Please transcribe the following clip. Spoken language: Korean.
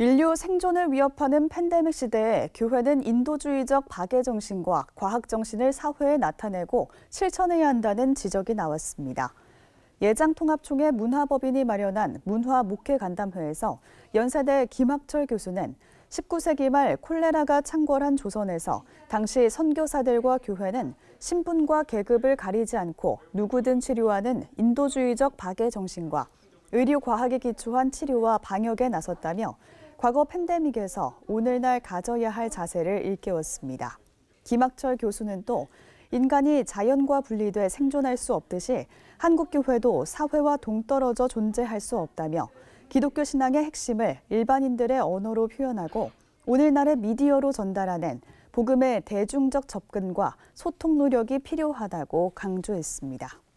인류 생존을 위협하는 팬데믹 시대에 교회는 인도주의적 박애 정신과 과학 정신을 사회에 나타내고 실천해야 한다는 지적이 나왔습니다. 예장통합총회 문화법인이 마련한 문화 목회 간담회에서 연세대 김학철 교수는 19세기 말 콜레라가 창궐한 조선에서 당시 선교사들과 교회는 신분과 계급을 가리지 않고 누구든 치료하는 인도주의적 박애 정신과 의료 과학에 기초한 치료와 방역에 나섰다며 과거 팬데믹에서 오늘날 가져야 할 자세를 일깨웠습니다. 김학철 교수는 또 인간이 자연과 분리돼 생존할 수 없듯이 한국교회도 사회와 동떨어져 존재할 수 없다며 기독교 신앙의 핵심을 일반인들의 언어로 표현하고 오늘날의 미디어로 전달하는 복음의 대중적 접근과 소통 노력이 필요하다고 강조했습니다.